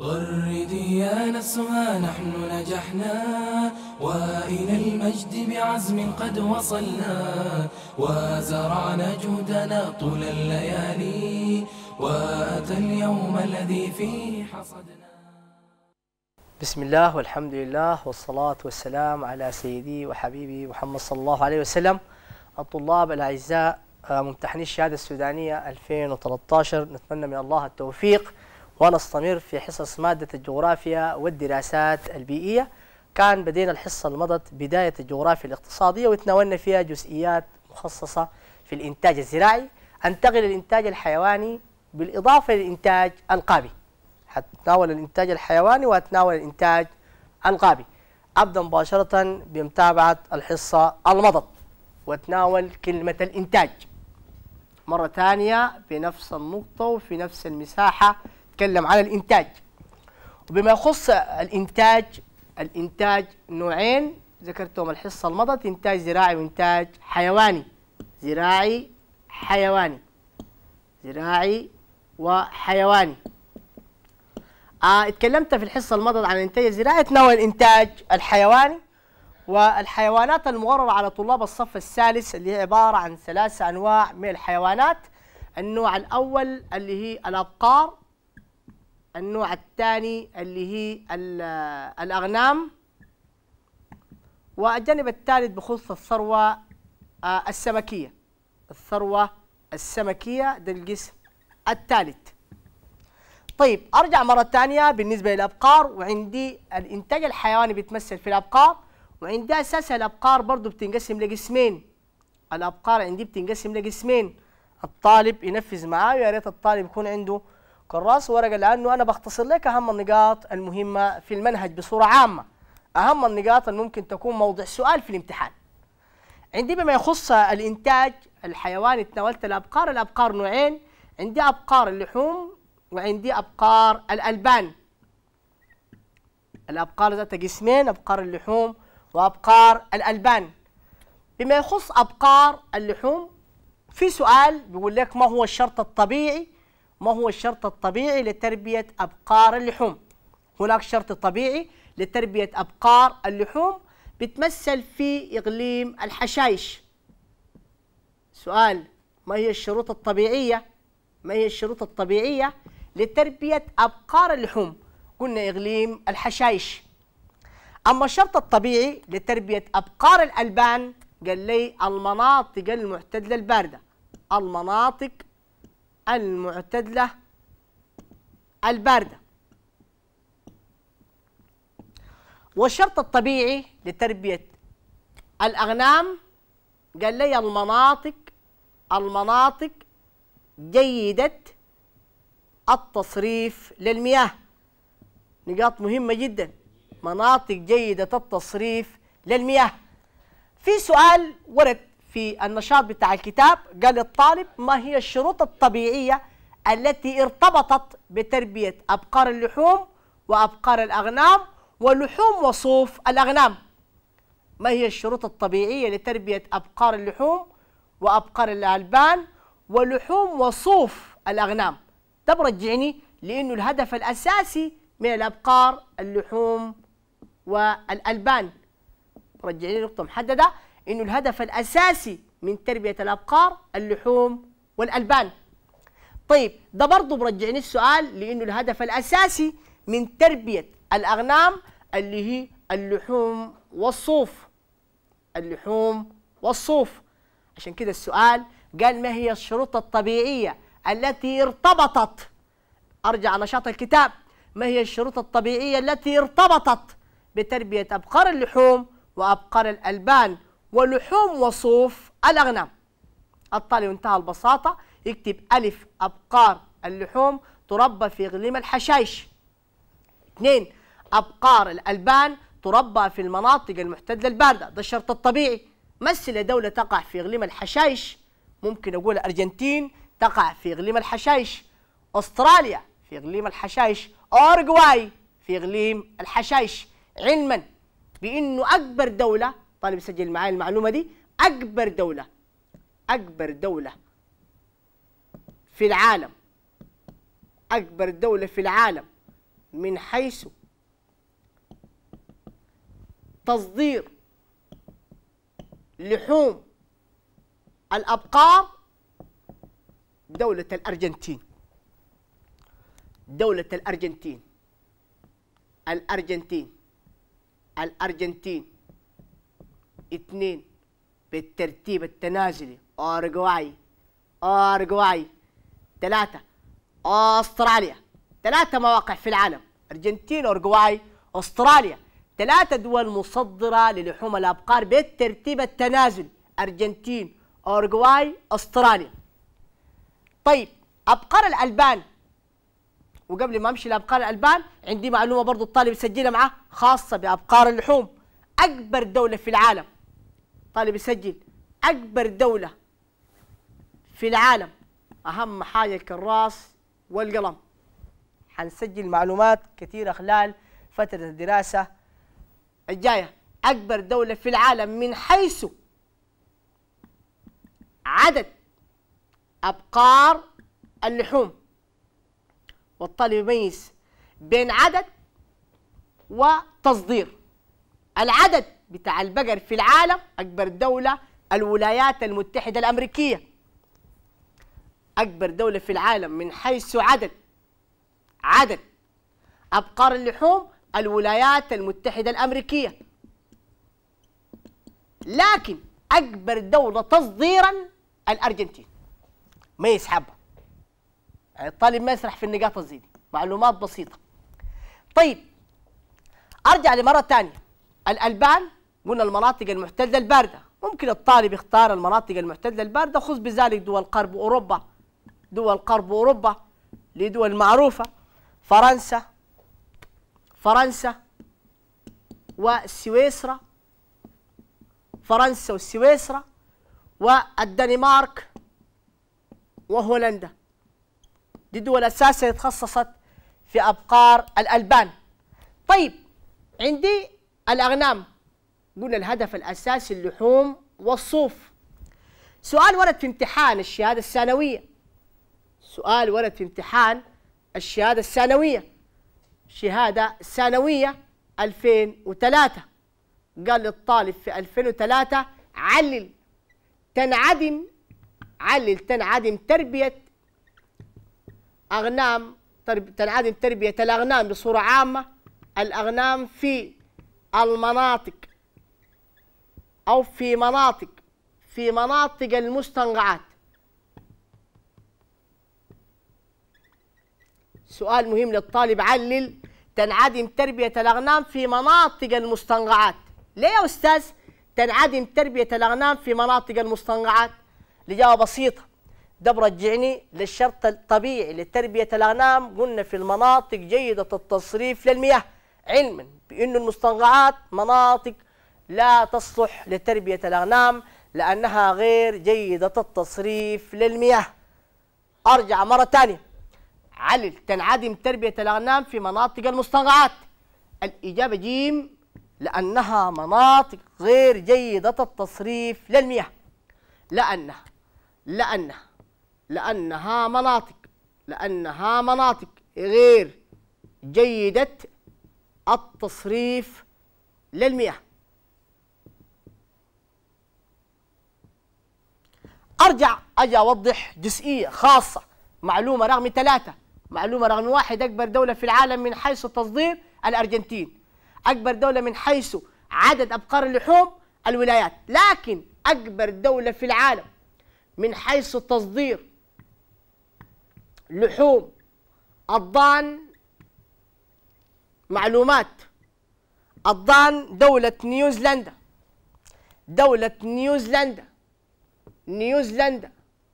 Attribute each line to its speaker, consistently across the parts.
Speaker 1: غردي يا نسها نحن نجحنا وإلى المجد بعزم قد وصلنا وزرعنا جهدنا طول الليالي وأتى اليوم الذي فيه حصدنا
Speaker 2: بسم الله والحمد لله والصلاة والسلام على سيدي وحبيبي محمد صلى الله عليه وسلم الطلاب الأعزاء آه، ممتحني الشهادة السودانية 2013 نتمنى من الله التوفيق ونستمر في حصص مادة الجغرافيا والدراسات البيئية كان بدينا الحصة المضت بداية الجغرافيا الاقتصادية وتناولنا فيها جزئيات مخصصة في الإنتاج الزراعي أنتقل للإنتاج الحيواني بالإضافة للإنتاج القابي هتناول الإنتاج الحيواني وأتناول الإنتاج القابي أبدأ مباشرة بمتابعة الحصة المضت وأتناول كلمة الإنتاج مرة ثانية بنفس النقطة وفي نفس المساحة نتكلم على الانتاج وبما يخص الانتاج الانتاج نوعين ذكرتهم الحصه المضت انتاج زراعي وانتاج حيواني زراعي حيواني زراعي وحيواني آه اتكلمت في الحصه المضت عن الانتاج الزراعي تناول الانتاج الحيواني والحيوانات المغررة على طلاب الصف الثالث اللي هي عبارة عن ثلاثة أنواع من الحيوانات النوع الأول اللي هي الأبقار النوع الثاني اللي هي الأغنام والجانب الثالث بخص الثروة آه، السمكية الثروة السمكية ده الجسم الثالث طيب أرجع مرة ثانية بالنسبة للأبقار وعندي الإنتاج الحيواني بيتمثل في الأبقار وعندي أساس الأبقار برضو بتنقسم لقسمين الأبقار عندي بتنقسم لقسمين الطالب ينفذ معاه ويا ريت الطالب يكون عنده كراس ورقة لأنه أنا بختصر لك أهم النقاط المهمة في المنهج بصورة عامة أهم النقاط اللي ممكن تكون موضع سؤال في الامتحان عندي بما يخص الإنتاج الحيواني تناولت الأبقار الأبقار نوعين عندي أبقار اللحوم وعندي أبقار الألبان الأبقار ذات قسمين أبقار اللحوم وأبقار الألبان بما يخص أبقار اللحوم في سؤال بيقول لك ما هو الشرط الطبيعي ما هو الشرط الطبيعي لتربية أبقار اللحوم هناك شرط طبيعي لتربية أبقار اللحوم بتمثل في إغليم الحشائش سؤال ما هي الشروط الطبيعية ما هي الشروط الطبيعية لتربية أبقار اللحوم قلنا إغليم الحشائش أما الشرط الطبيعي لتربية أبقار الألبان قال لي المناطق المعتدلة الباردة المناطق المعتدلة الباردة والشرط الطبيعي لتربية الأغنام قال لي المناطق المناطق جيدة التصريف للمياه نقاط مهمة جدا مناطق جيدة التصريف للمياه في سؤال ورد في النشاط بتاع الكتاب قال الطالب ما هي الشروط الطبيعية التي ارتبطت بتربية أبقار اللحوم وأبقار الأغنام ولحوم وصوف الأغنام ما هي الشروط الطبيعية لتربية أبقار اللحوم وأبقار الألبان ولحوم وصوف الأغنام ده برجعني لأنه الهدف الأساسي من الأبقار اللحوم والألبان رجعني نقطة محددة انه الهدف الاساسي من تربيه الابقار اللحوم والالبان طيب ده برضه برجعني السؤال لانه الهدف الاساسي من تربيه الاغنام اللي هي اللحوم والصوف اللحوم والصوف عشان كده السؤال قال ما هي الشروط الطبيعيه التي ارتبطت ارجع نشاط الكتاب ما هي الشروط الطبيعيه التي ارتبطت بتربيه ابقار اللحوم وابقار الالبان ولحوم وصوف الأغنام الطالب انتهى البساطة يكتب ألف أبقار اللحوم تربى في إقليم الحشائش اثنين أبقار الألبان تربى في المناطق المحتدلة الباردة ده الشرط الطبيعي مثل دولة تقع في إقليم الحشائش ممكن أقول أرجنتين تقع في إقليم الحشائش أستراليا في إقليم الحشائش أورجواي في إقليم الحشائش علما بأنه أكبر دولة طالب يسجل معايا المعلومه دي اكبر دوله اكبر دوله في العالم اكبر دوله في العالم من حيث تصدير لحوم الابقار دوله الارجنتين دوله الارجنتين الارجنتين الارجنتين اثنين بالترتيب التنازلي أورجواي أورجواي ثلاثة أستراليا ثلاثة مواقع في العالم أرجنتين أورجواي أستراليا ثلاثة دول مصدرة للحوم الأبقار بالترتيب التنازلي أرجنتين أورجواي أستراليا طيب أبقار الألبان وقبل ما أمشي لأبقار الألبان عندي معلومة برضو الطالب يسجلها معاه خاصة بأبقار اللحوم أكبر دولة في العالم طالب يسجل اكبر دوله في العالم اهم حاجه الكراس والقلم حنسجل معلومات كثيره خلال فتره الدراسه الجايه اكبر دوله في العالم من حيث عدد ابقار اللحوم والطالب يميز بين عدد وتصدير العدد بتاع البقر في العالم أكبر دولة الولايات المتحدة الأمريكية أكبر دولة في العالم من حيث عدد عدد أبقار اللحوم الولايات المتحدة الأمريكية لكن أكبر دولة تصديرا الأرجنتين ما يسحبها يعني الطالب ما يسرح في النقاط الزيدي معلومات بسيطة طيب أرجع لمرة ثانية الألبان قلنا المناطق المحتله البارده ممكن الطالب يختار المناطق المحتله البارده خص بذلك دول قرب اوروبا دول قرب اوروبا لدول معروفه فرنسا فرنسا وسويسرا فرنسا وسويسرا والدنمارك وهولندا دي دول اساسا تخصصت في ابقار الالبان طيب عندي الاغنام قلنا الهدف الأساسي اللحوم والصوف سؤال ورد في امتحان الشهادة الثانوية سؤال ورد في امتحان الشهادة الثانوية شهادة ثانوية 2003 قال للطالب في 2003 علل تنعدم علل تنعدم تربية أغنام تنعدم تربية الأغنام بصورة عامة الأغنام في المناطق أو في مناطق في مناطق المستنقعات سؤال مهم للطالب علل تنعدم تربية الأغنام في مناطق المستنقعات ليه يا أستاذ تنعدم تربية الأغنام في مناطق المستنقعات الإجابة بسيطة ده برجعني للشرط الطبيعي لتربية الأغنام قلنا في المناطق جيدة التصريف للمياه علما بأن المستنقعات مناطق لا تصلح لتربية الأغنام لأنها غير جيدة التصريف للمياه أرجع مرة ثانية علل تنعدم تربية الأغنام في مناطق المستنقعات الإجابة جيم لأنها مناطق غير جيدة التصريف للمياه لأنها لأنها لأنها مناطق لأنها مناطق غير جيدة التصريف للمياه ارجع اجي اوضح جزئيه خاصه معلومه رقم ثلاثه معلومه رقم واحد اكبر دوله في العالم من حيث التصدير الارجنتين اكبر دوله من حيث عدد ابقار اللحوم الولايات لكن اكبر دوله في العالم من حيث تصدير لحوم الضان معلومات الضان دولة نيوزيلندا دولة نيوزيلندا نيوزيلندا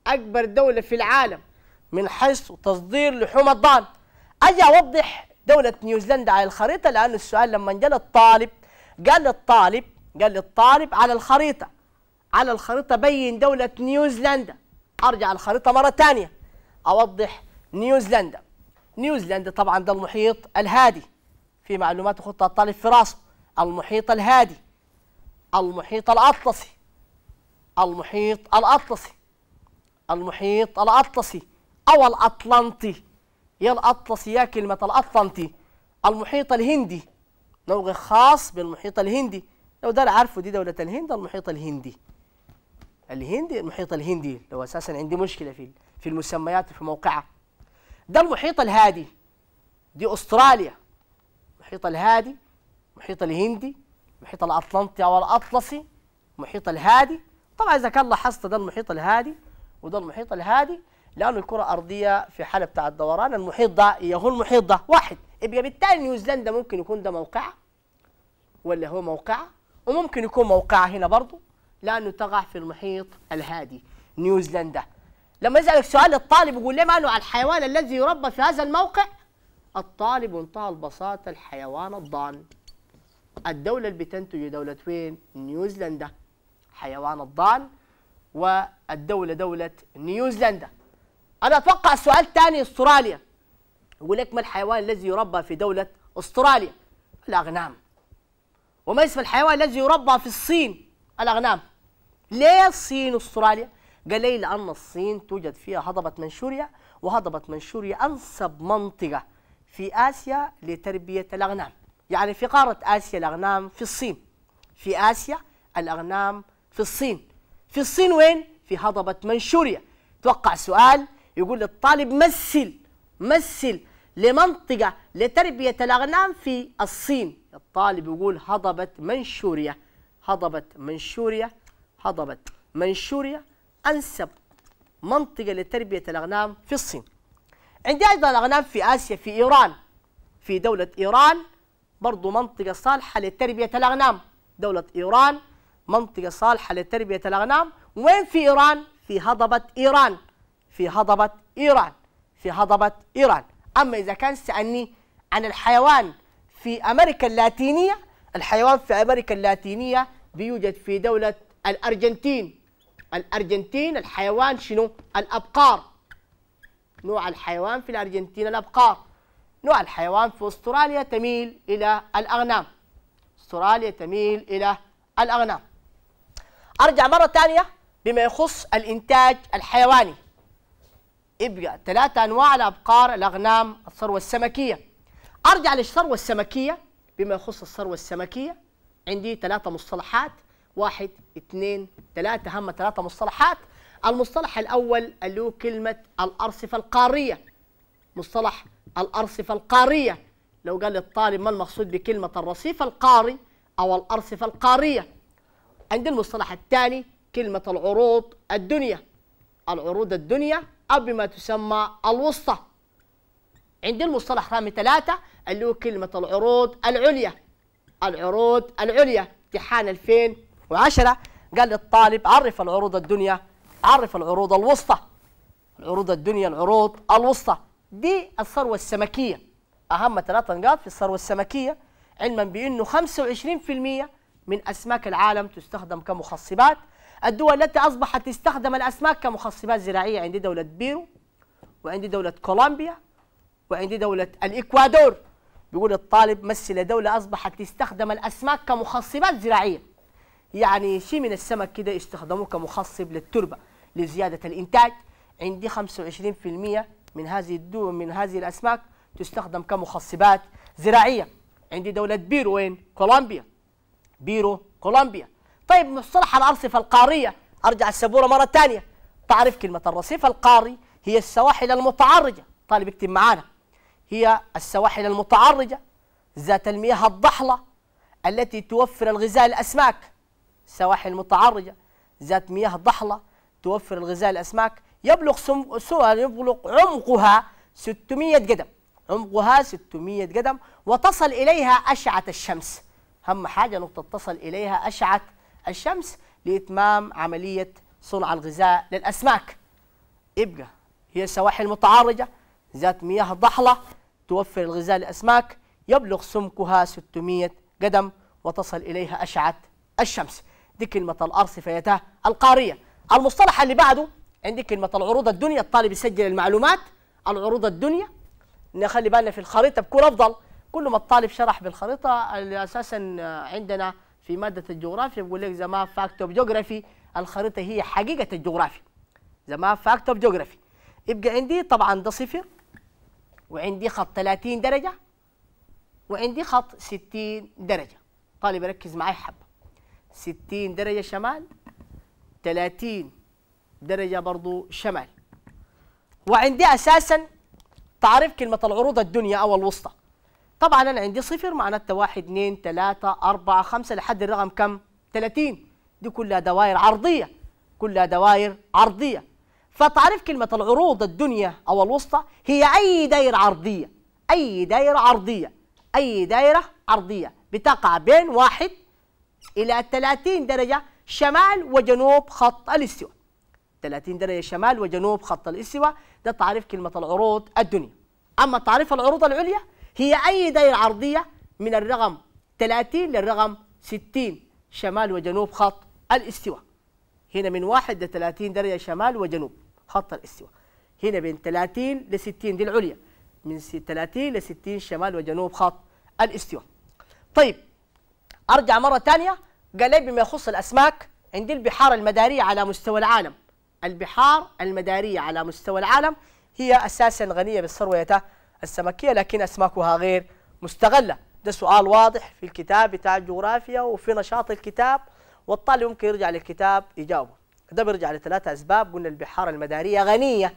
Speaker 2: اكبر دوله في العالم من حيث تصدير لحوم الضأن اجي اوضح دوله نيوزيلندا على الخريطه لان السؤال لما جاء للطالب قال للطالب قال للطالب على الخريطه على الخريطه بين دوله نيوزيلندا ارجع الخريطه مره ثانيه اوضح نيوزيلندا نيوزيلندا طبعا ده المحيط الهادي في معلومات يخطها الطالب في راسه المحيط الهادي المحيط الاطلسي المحيط الأطلسي المحيط الأطلسي أو الأطلنطي يا الأطلسي يا كلمة الأطلنطي المحيط الهندي نوع خاص بالمحيط الهندي لو ده عارفه دي دولة الهند المحيط الهندي الهندي المحيط الهندي لو أساسا عندي مشكلة في في المسميات في موقعها ده المحيط الهادي دي أستراليا المحيط الهادي المحيط الهندي المحيط الأطلنطي أو الأطلسي المحيط الهادي طبعا اذا كان لاحظت ده المحيط الهادي وده المحيط الهادي لانه الكره ارضيه في حاله بتاع الدوران المحيط ده هو المحيط ده واحد يبقى بالتالي نيوزيلندا ممكن يكون ده موقعها ولا هو موقعها وممكن يكون موقعها هنا برضه لانه تقع في المحيط الهادي نيوزيلندا لما يسالك سؤال الطالب يقول ليه ما على الحيوان الذي يربى في هذا الموقع الطالب انتهى البساطه الحيوان الضان الدوله اللي بتنتج دوله وين نيوزيلندا حيوان الضال والدولة دولة نيوزيلندا أنا أتوقع السؤال الثاني أستراليا يقول لك ما الحيوان الذي يربى في دولة أستراليا الأغنام وما اسم الحيوان الذي يربى في الصين الأغنام ليه الصين أستراليا قال لي لأن الصين توجد فيها هضبة منشوريا وهضبة منشوريا أنسب منطقة في آسيا لتربية الأغنام يعني في قارة آسيا الأغنام في الصين في آسيا الأغنام في الصين في الصين وين؟ في هضبة منشوريا توقع سؤال يقول للطالب مثل مثل لمنطقة لتربية الأغنام في الصين الطالب يقول هضبة منشوريا هضبة منشوريا هضبة منشوريا أنسب منطقة لتربية الأغنام في الصين عندي أيضا الأغنام في آسيا في إيران في دولة إيران برضو منطقة صالحة لتربية الأغنام دولة إيران منطقة صالحة لتربية الأغنام وين في إيران؟ في هضبة إيران في هضبة إيران في هضبة إيران أما إذا كان سألني عن الحيوان في أمريكا اللاتينية الحيوان في أمريكا اللاتينية بيوجد في دولة الأرجنتين الأرجنتين الحيوان شنو؟ الأبقار نوع الحيوان في الأرجنتين الأبقار نوع الحيوان في أستراليا تميل إلى الأغنام أستراليا تميل إلى الأغنام ارجع مره ثانيه بما يخص الانتاج الحيواني يبقى ثلاثة انواع الابقار الاغنام الثروه السمكيه ارجع للثروه السمكيه بما يخص الثروه السمكيه عندي ثلاثه مصطلحات واحد اثنين ثلاثه هم ثلاثه مصطلحات المصطلح الاول اللي هو كلمه الارصفه القاريه مصطلح الارصفه القاريه لو قال للطالب ما المقصود بكلمه الرصيف القاري او الارصفه القاريه عند المصطلح الثاني كلمة العروض الدنيا العروض الدنيا أو بما تسمى الوسطى عند المصطلح رقم ثلاثة اللي هو كلمة العروض العليا العروض العليا امتحان 2010 قال للطالب عرف العروض الدنيا عرف العروض الوسطى العروض الدنيا العروض الوسطى دي الثروة السمكية أهم ثلاثة نقاط في الثروة السمكية علما بأنه 25% من أسماك العالم تستخدم كمخصبات الدول التي أصبحت تستخدم الأسماك كمخصبات زراعية عندي دولة بيرو وعندي دولة كولومبيا وعندي دولة الإكوادور بيقول الطالب مثل دولة أصبحت تستخدم الأسماك كمخصبات زراعية يعني شيء من السمك كده يستخدموه كمخصب للتربة لزيادة الإنتاج عندي 25% من هذه الدول من هذه الأسماك تستخدم كمخصبات زراعية عندي دولة بيرو وين؟ كولومبيا بيرو كولومبيا طيب مصطلح الارصفه القاريه ارجع السبوره مره ثانيه تعرف كلمه الرصيف القاري هي السواحل المتعرجه طالب اكتب معانا هي السواحل المتعرجه ذات المياه الضحله التي توفر الغذاء الاسماك سواحل متعرجه ذات مياه ضحله توفر الغذاء الاسماك يبلغ سم... يبلغ عمقها 600 قدم عمقها 600 قدم وتصل اليها اشعه الشمس أهم حاجة نقطه تصل إليها أشعة الشمس لإتمام عملية صنع الغذاء للأسماك يبقى هي السواحل المتعرجه ذات مياه ضحلة توفر الغذاء للأسماك يبلغ سمكها 600 قدم وتصل إليها أشعة الشمس دي كلمة الأرصفة القارية المصطلح اللي بعده عندي كلمة العروض الدنيا الطالب يسجل المعلومات العروض الدنيا نخلي بالنا في الخريطة بكون أفضل كل ما الطالب شرح بالخريطه اللي اساسا عندنا في ماده الجغرافيا بقول لك زما فاكت اوف جغرافي الخريطه هي حقيقه الجغرافيا زما فاكت اوف جغرافي يبقى عندي طبعا ده صفر وعندي خط 30 درجه وعندي خط 60 درجه طالب ركز معي حبه 60 درجه شمال 30 درجه برضو شمال وعندي اساسا تعرف كلمه العروض الدنيا او الوسطى طبعا انا عندي صفر معناتها 1 2 3 4 5 لحد الرقم كم 30 دي كلها دوائر عرضيه كلها دوائر عرضيه فتعرف كلمه العروض الدنيا او الوسطى هي اي دائره عرضيه اي دائره عرضيه اي دائره عرضيه بتقع بين واحد الى 30 درجه شمال وجنوب خط الاستواء 30 درجه شمال وجنوب خط الاستواء ده تعريف كلمه العروض الدنيا اما تعريف العروض العليا هي أي دائرة عرضية من الرقم 30 للرقم 60 شمال وجنوب خط الاستواء هنا من 1 ل 30 درجة شمال وجنوب خط الاستواء هنا بين 30 ل 60 دي العليا من 30 ل 60 شمال وجنوب خط الاستواء طيب ارجع مره ثانيه قال لي بما يخص الاسماك عندي البحار المداريه على مستوى العالم البحار المداريه على مستوى العالم هي اساسا غنيه بالثروه السمكيه لكن اسماكها غير مستغله ده سؤال واضح في الكتاب بتاع الجغرافيا وفي نشاط الكتاب والطالب ممكن يرجع للكتاب يجاوبه ده بيرجع لثلاثة أسباب قلنا البحار المدارية غنية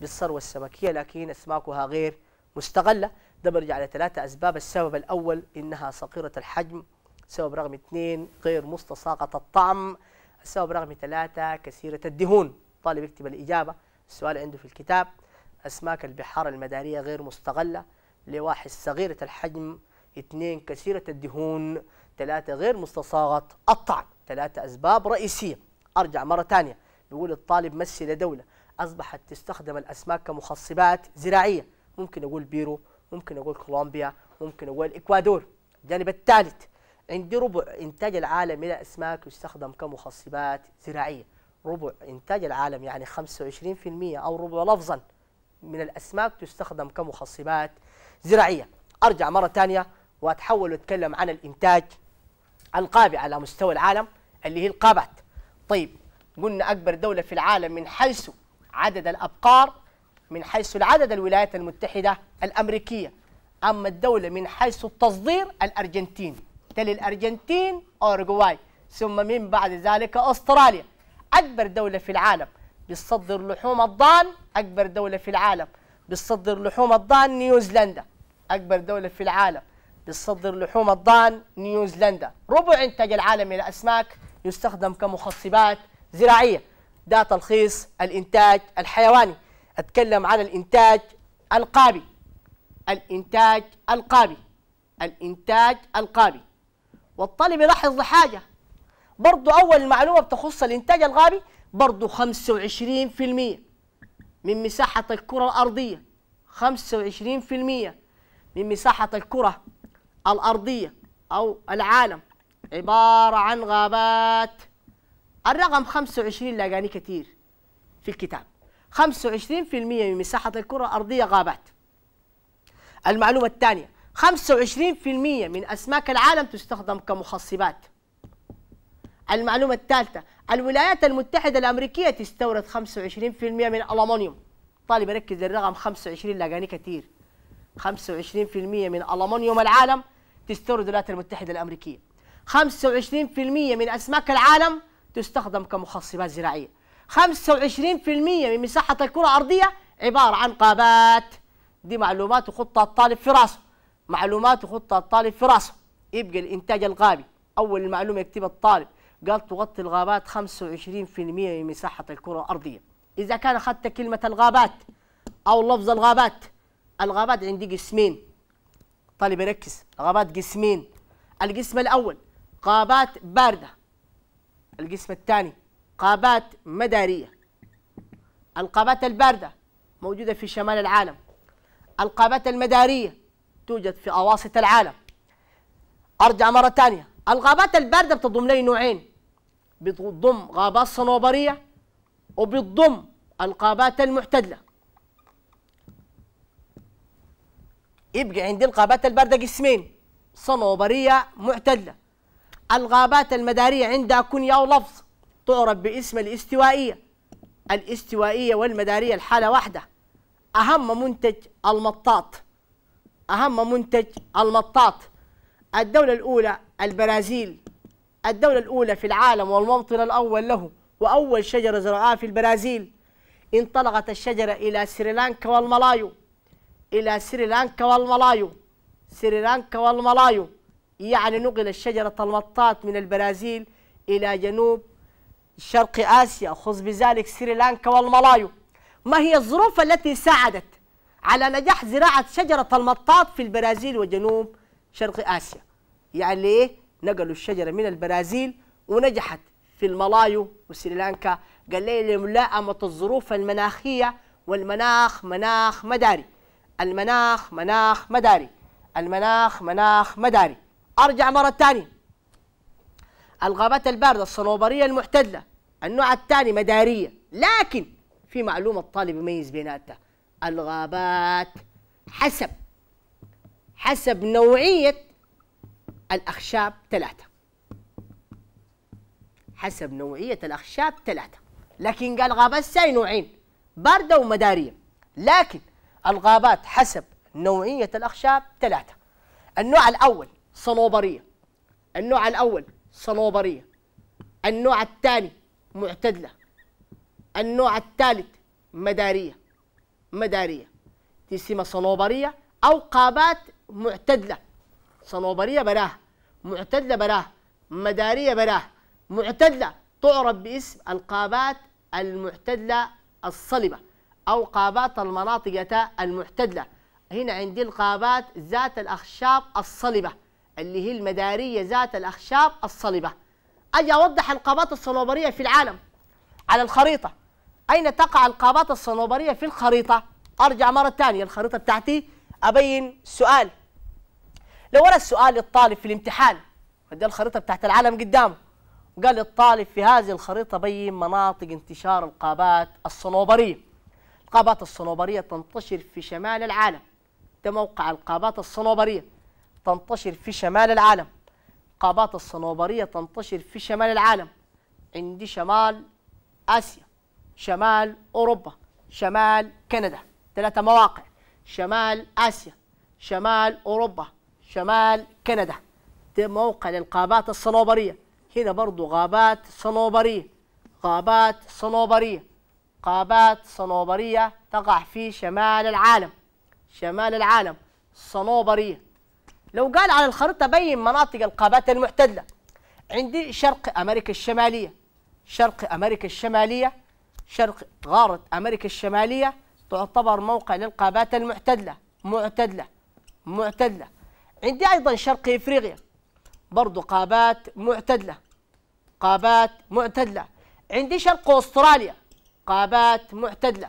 Speaker 2: بالثروة السمكية لكن أسماكها غير مستغلة ده بيرجع لثلاثة أسباب السبب الأول إنها صغيرة الحجم السبب رقم اثنين غير مستساقة الطعم السبب رقم ثلاثة كثيرة الدهون طالب يكتب الإجابة السؤال عنده في الكتاب أسماك البحار المدارية غير مستغلة لواحد صغيرة الحجم اثنين كثيرة الدهون ثلاثة غير مستصاغة الطعم ثلاثة أسباب رئيسية أرجع مرة ثانية بيقول الطالب مسي لدولة أصبحت تستخدم الأسماك كمخصبات زراعية ممكن أقول بيرو ممكن أقول كولومبيا ممكن أقول إكوادور الجانب الثالث عندي ربع إنتاج العالم من الأسماك يستخدم كمخصبات زراعية ربع إنتاج العالم يعني 25% أو ربع لفظاً من الأسماك تستخدم كمخصبات زراعية أرجع مرة ثانية وأتحول وأتكلم عن الإنتاج القابي على مستوى العالم اللي هي القابات طيب قلنا أكبر دولة في العالم من حيث عدد الأبقار من حيث العدد الولايات المتحدة الأمريكية أما الدولة من حيث التصدير الأرجنتين تلي الأرجنتين أورجواي ثم من بعد ذلك أستراليا أكبر دولة في العالم بتصدر لحوم الضان أكبر دولة في العالم بتصدر لحوم الضان نيوزيلندا أكبر دولة في العالم بتصدر لحوم الضان نيوزيلندا ربع إنتاج العالم من الأسماك يستخدم كمخصبات زراعية ده تلخيص الإنتاج الحيواني أتكلم عن الإنتاج القابي الإنتاج القابي الإنتاج القابي والطالب يلاحظ لحاجة برضو أول معلومة بتخص الإنتاج الغابي برضه 25% من مساحة الكرة الأرضية 25% من مساحة الكرة الأرضية أو العالم عبارة عن غابات الرقم 25 لقاني كثير في الكتاب 25% من مساحة الكرة الأرضية غابات المعلومة الثانية 25% من أسماك العالم تستخدم كمخصبات المعلومة الثالثة الولايات المتحدة الأمريكية تستورد 25% من الألمنيوم طالب ركز للرقم 25 لقاني كثير 25% من ألمنيوم العالم تستورد الولايات المتحدة الأمريكية 25% من أسماك العالم تستخدم كمخصبات زراعية 25% من مساحة الكرة الأرضية عبارة عن غابات دي معلومات وخطة الطالب في راسه معلومات وخطة الطالب في راسه يبقى الإنتاج الغابي أول المعلومة يكتبها الطالب قال تغطي الغابات 25% من مساحة الكرة الأرضية إذا كان أخذت كلمة الغابات أو لفظ الغابات الغابات عندي قسمين طالب يركز غابات قسمين القسم الأول غابات باردة القسم الثاني غابات مدارية الغابات الباردة موجودة في شمال العالم الغابات المدارية توجد في أواسط العالم أرجع مرة ثانية الغابات الباردة بتضم لي نوعين بتضم غابات صنوبرية وبتضم القابات المعتدلة يبقى عندي القابات الباردة قسمين صنوبرية معتدلة الغابات المدارية عندها كنية ولفظ تعرف باسم الاستوائية الاستوائية والمدارية الحالة واحدة أهم منتج المطاط أهم منتج المطاط الدولة الأولى البرازيل الدولة الأولى في العالم والممطر الأول له وأول شجرة زرعها في البرازيل انطلقت الشجرة إلى سريلانكا والملايو إلى سريلانكا والملايو سريلانكا والملايو يعني نقل الشجرة المطاط من البرازيل إلى جنوب شرق آسيا خذ بذلك سريلانكا والملايو ما هي الظروف التي ساعدت على نجاح زراعة شجرة المطاط في البرازيل وجنوب شرق آسيا يعني إيه؟ نقلوا الشجرة من البرازيل ونجحت في الملايو وسريلانكا قال لي لملائمة الظروف المناخية والمناخ مناخ مداري المناخ مناخ مداري المناخ مناخ مداري أرجع مرة ثانية الغابات الباردة الصنوبرية المحتلة النوع الثاني مدارية لكن في معلومة الطالب يميز بيناتها الغابات حسب حسب نوعية الأخشاب ثلاثة حسب نوعية الأخشاب ثلاثة لكن قال غابات ساي نوعين باردة ومدارية لكن الغابات حسب نوعية الأخشاب ثلاثة النوع الأول صنوبرية النوع الأول صنوبرية النوع الثاني معتدلة النوع الثالث مدارية مدارية تسمى صنوبرية أو قابات معتدلة صنوبرية براه معتدلة براه مدارية براه معتدلة تعرف باسم القابات المعتدلة الصلبة أو قابات المناطق المعتدلة هنا عندي القابات ذات الأخشاب الصلبة اللي هي المدارية ذات الأخشاب الصلبة أجي أوضح القابات الصنوبرية في العالم على الخريطة أين تقع القابات الصنوبرية في الخريطة؟ أرجع مرة ثانية الخريطة بتاعتي أبين سؤال لو انا سؤال للطالب في الامتحان ودي الخريطه بتاعت العالم قدامه وقال للطالب في هذه الخريطه بين مناطق انتشار القابات الصنوبريه القابات الصنوبريه تنتشر في شمال العالم ده موقع القابات الصنوبريه تنتشر في شمال العالم القابات الصنوبريه تنتشر في شمال العالم عندي شمال اسيا شمال اوروبا شمال كندا ثلاثه مواقع شمال اسيا شمال اوروبا شمال كندا ده موقع للغابات الصنوبرية هنا برضو غابات صنوبرية غابات صنوبرية غابات صنوبرية تقع في شمال العالم شمال العالم صنوبرية لو قال على الخريطة بين مناطق الغابات المحتلة عندي شرق أمريكا الشمالية شرق أمريكا الشمالية شرق غارة أمريكا الشمالية تعتبر موقع للغابات المعتدلة معتدلة معتدلة عندي أيضا شرق إفريقيا برضو قابات معتدلة قابات معتدلة عندي شرق أستراليا قابات معتدلة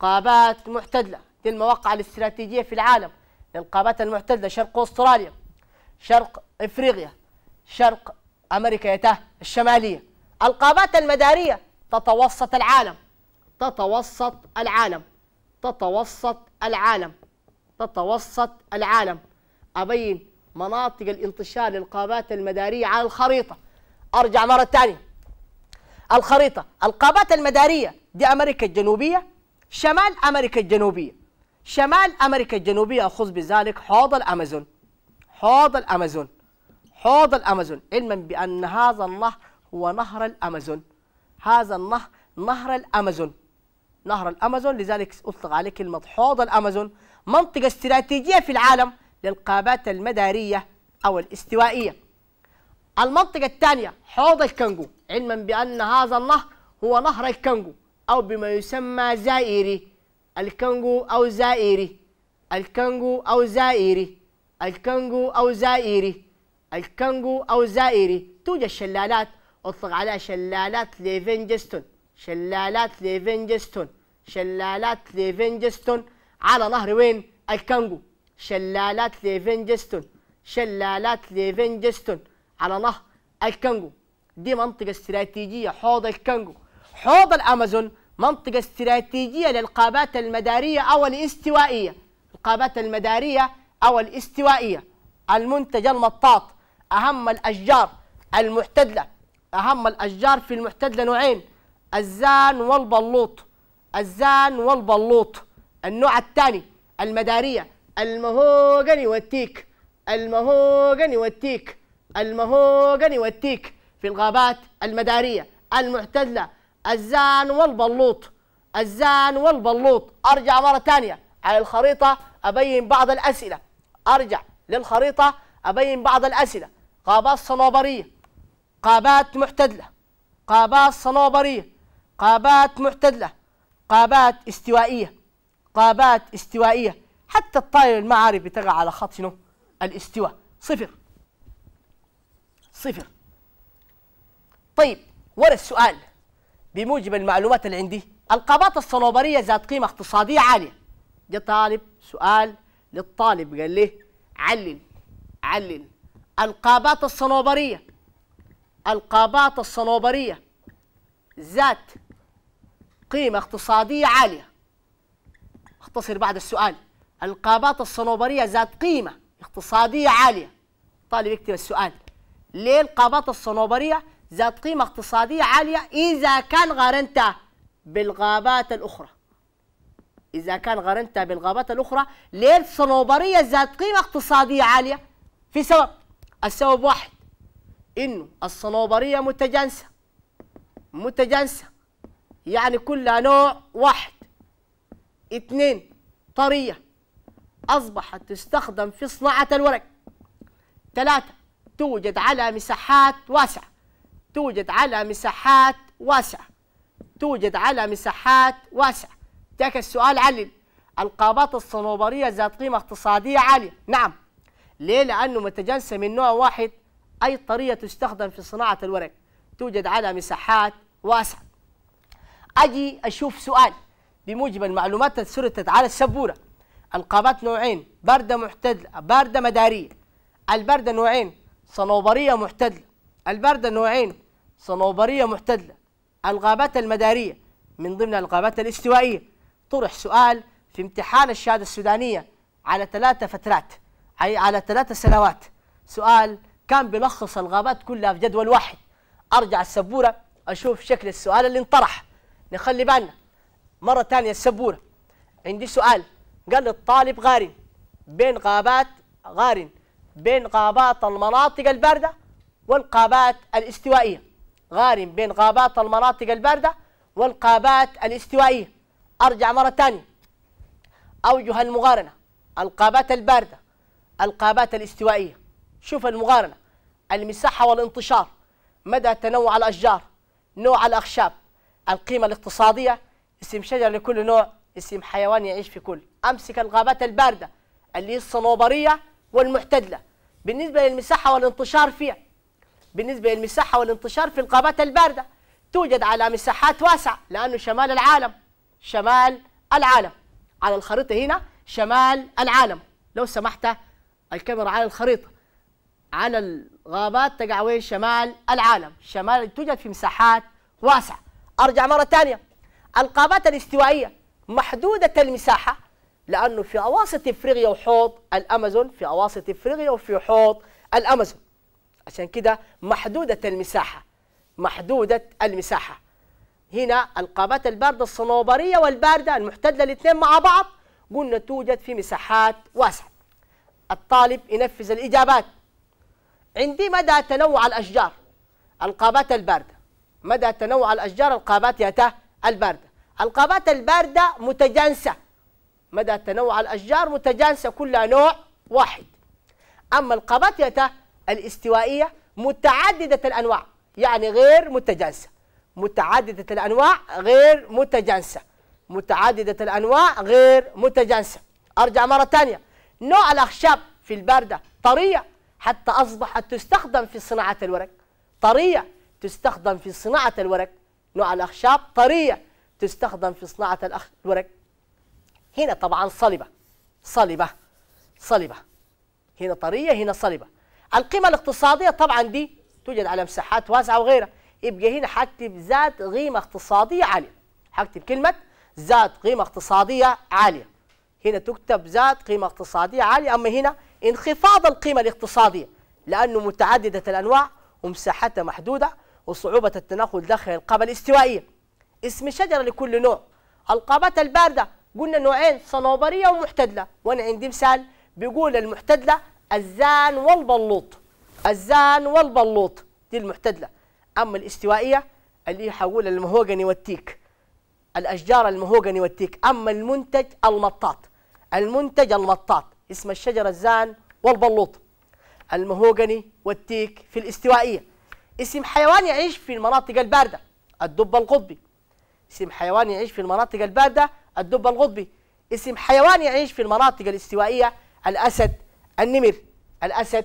Speaker 2: قابات معتدلة دي المواقع الاستراتيجية في العالم القابات المعتدلة شرق أستراليا شرق إفريقيا شرق أمريكا الشمالية القابات المدارية تتوسط العالم تتوسط العالم تتوسط العالم تتوسط العالم ابين مناطق الانتشار للقابات المداريه على الخريطه ارجع مره ثانيه الخريطه القابات المداريه دي امريكا الجنوبيه شمال امريكا الجنوبيه شمال امريكا الجنوبيه اخذ بذلك حوض الامازون حوض الامازون حوض الامازون علما بان هذا النهر هو نهر الامازون هذا النهر نهر الامازون نهر الامازون لذلك اطلق عليه كلمه حوض الامازون منطقه استراتيجيه في العالم للقابات المدارية أو الاستوائية المنطقة الثانية حوض الكنغو علما بأن هذا النهر هو نهر الكنغو أو بما يسمى زائري الكنغو أو زائري الكنغو أو زائري الكنغو أو زائري الكنغو أو زائري توجد شلالات أطلق عليها شلالات ليفنجستون شلالات ليفنجستون شلالات ليفنجستون على نهر وين الكنغو شلالات ليفينجستون شلالات ليفينجستون على نهر الكونغو دي منطقة استراتيجية حوض الكونغو حوض الأمازون منطقة استراتيجية للقابات المدارية أو الاستوائية القابات المدارية أو الاستوائية المنتج المطاط أهم الأشجار المحتدلة أهم الأشجار في المحتدلة نوعين الزان والبلوط الزان والبلوط النوع الثاني المدارية المهوجني والتيك المهوجني والتيك المهوجني والتيك في الغابات المدارية المعتدلة الزان والبلوط الزان والبلوط أرجع مرة ثانية على الخريطة أبين بعض الأسئلة أرجع للخريطة أبين بعض الأسئلة غابات صنوبرية غابات معتدلة غابات صنوبرية غابات معتدلة غابات استوائية غابات استوائية حتى الطائر المعارف بتقع على خط شنو؟ الاستواء صفر صفر طيب ورا السؤال بموجب المعلومات اللي عندي القابات الصنوبرية ذات قيمة اقتصادية عالية جاء طالب سؤال للطالب قال له علل علل القابات الصنوبرية القابات الصنوبرية ذات قيمة اقتصادية عالية اختصر بعد السؤال القابات الصنوبريه ذات قيمه اقتصاديه عاليه طالب يكتب السؤال ليه القابات الصنوبريه ذات قيمه اقتصاديه عاليه اذا كان قارنتها بالغابات الاخرى اذا كان قارنتها بالغابات الاخرى ليه الصنوبريه ذات قيمه اقتصاديه عاليه في سبب السبب واحد انه الصنوبريه متجانسه متجانسه يعني كلها نوع واحد اثنين طريه أصبحت تستخدم في صناعة الورق ثلاثة توجد على مساحات واسعة توجد على مساحات واسعة توجد على مساحات واسعة جاك السؤال علل القابات الصنوبرية ذات قيمة اقتصادية عالية نعم ليه لأنه متجنسة من نوع واحد أي طرية تستخدم في صناعة الورق توجد على مساحات واسعة أجي أشوف سؤال بموجب المعلومات التي سردت على السبورة القابات نوعين باردة محتدلة باردة مدارية الباردة نوعين صنوبرية محتدلة الباردة نوعين صنوبرية محتدلة الغابات المدارية من ضمن الغابات الاستوائية طرح سؤال في امتحان الشهادة السودانية على ثلاثة فترات أي على ثلاثة سنوات سؤال كان بيلخص الغابات كلها في جدول واحد أرجع السبورة أشوف شكل السؤال اللي انطرح نخلي بالنا مرة ثانية السبورة عندي سؤال قال الطالب غارن بين غابات غارن بين غابات المناطق الباردة والقابات الاستوائية غارن بين غابات المناطق الباردة والقابات الاستوائية أرجع مرة ثانية أوجه المقارنة القابات الباردة القابات الاستوائية شوف المقارنة المساحة والانتشار مدى تنوع الأشجار نوع الأخشاب القيمة الاقتصادية اسم شجر لكل نوع اسم حيوان يعيش في كل أمسك الغابات الباردة اللي هي الصنوبرية والمعتدلة بالنسبة للمساحة والانتشار فيها بالنسبة للمساحة والانتشار في الغابات الباردة توجد على مساحات واسعة لأنه شمال العالم شمال العالم على الخريطة هنا شمال العالم لو سمحت الكاميرا على الخريطة على الغابات تقع وين شمال العالم شمال توجد في مساحات واسعة أرجع مرة ثانية الغابات الاستوائية محدودة المساحة لأنه في أواسط إفريقيا وحوض الأمازون في أواسط إفريقيا وفي حوض الأمازون عشان كده محدودة المساحة محدودة المساحة هنا القابات الباردة الصنوبرية والباردة المحتلة الاثنين مع بعض قلنا توجد في مساحات واسعة الطالب ينفذ الإجابات عندي مدى تنوع الأشجار القابات الباردة مدى تنوع الأشجار القابات يتا الباردة القابات الباردة متجانسة مدى تنوع الأشجار متجانسة كلها نوع واحد أما القابات الاستوائية متعددة الأنواع يعني غير متجانسة متعددة الأنواع غير متجانسة متعددة الأنواع غير متجانسة أرجع مرة ثانية نوع الأخشاب في الباردة طرية حتى أصبحت تستخدم في صناعة الورق طرية تستخدم في صناعة الورق نوع الأخشاب طرية تستخدم في صناعة الأخ الورق هنا طبعا صلبة صلبة صلبة هنا طرية هنا صلبة القيمة الاقتصادية طبعا دي توجد على مساحات واسعة وغيرها يبقى هنا حكتب ذات قيمة اقتصادية عالية حكتب كلمة ذات قيمة اقتصادية عالية هنا تكتب ذات قيمة اقتصادية عالية أما هنا انخفاض القيمة الاقتصادية لأنه متعددة الأنواع ومساحتها محدودة وصعوبة التنقل داخل القبة الاستوائية اسم شجره لكل نوع القابات البارده قلنا نوعين صنوبريه ومحتدله وانا عندي مثال بيقول المحتدله الزان والبلوط الزان والبلوط دي المحتدله اما الاستوائيه اللي حقول المهوجني والتيك الاشجار المهوجني والتيك اما المنتج المطاط المنتج المطاط اسم الشجره الزان والبلوط المهوجني والتيك في الاستوائيه اسم حيوان يعيش في المناطق البارده الدب القطبي اسم حيوان يعيش في المناطق البارده الدب القطبي اسم حيوان يعيش في المناطق الاستوائيه الاسد النمر الاسد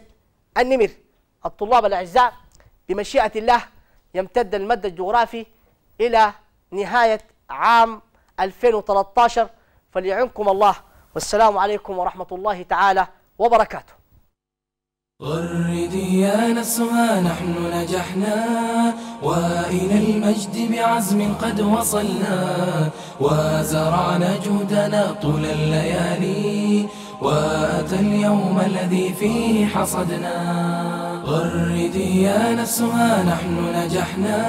Speaker 2: النمر الطلاب الاعزاء بمشيئه الله يمتد المد الجغرافي الى نهايه عام 2013 فليعنكم الله والسلام عليكم ورحمه الله تعالى وبركاته
Speaker 1: غردي يا نسها نحن نجحنا وإلى المجد بعزم قد وصلنا وزرعنا جهدنا طول الليالي وأتى اليوم الذي فيه حصدنا غردي يا نفسها نحن نجحنا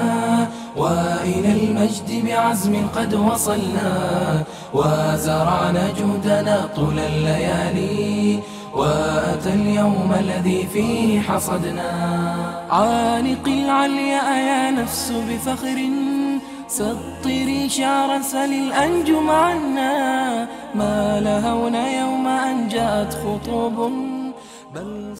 Speaker 1: وإلى المجد بعزم قد وصلنا وزرعنا جهدنا طول الليالي وأتى اليوم الذي فيه حصدنا عانق العلياء يا نفس بفخر سطري شعر سل الأنجم عنا ما لهونا يوم أن جاءت خطوب بل